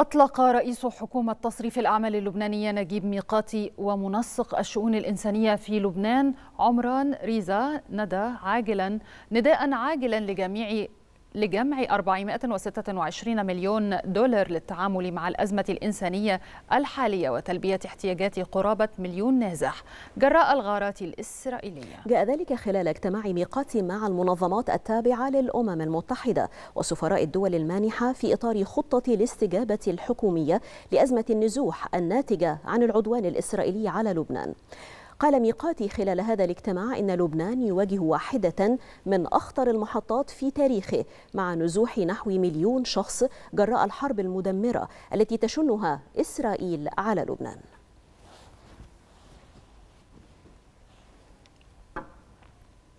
أطلق رئيس حكومة تصريف الأعمال اللبنانية نجيب ميقاتي ومنسق الشؤون الإنسانية في لبنان عمران ريزا ندى عاجلا نداء عاجلا لجميع لجمع 426 مليون دولار للتعامل مع الأزمة الإنسانية الحالية وتلبية احتياجات قرابة مليون نازح جراء الغارات الإسرائيلية جاء ذلك خلال اجتماع ميقات مع المنظمات التابعة للأمم المتحدة وسفراء الدول المانحة في إطار خطة الاستجابة الحكومية لأزمة النزوح الناتجة عن العدوان الإسرائيلي على لبنان قال ميقاتي خلال هذا الاجتماع إن لبنان يواجه واحدة من أخطر المحطات في تاريخه مع نزوح نحو مليون شخص جراء الحرب المدمرة التي تشنها إسرائيل على لبنان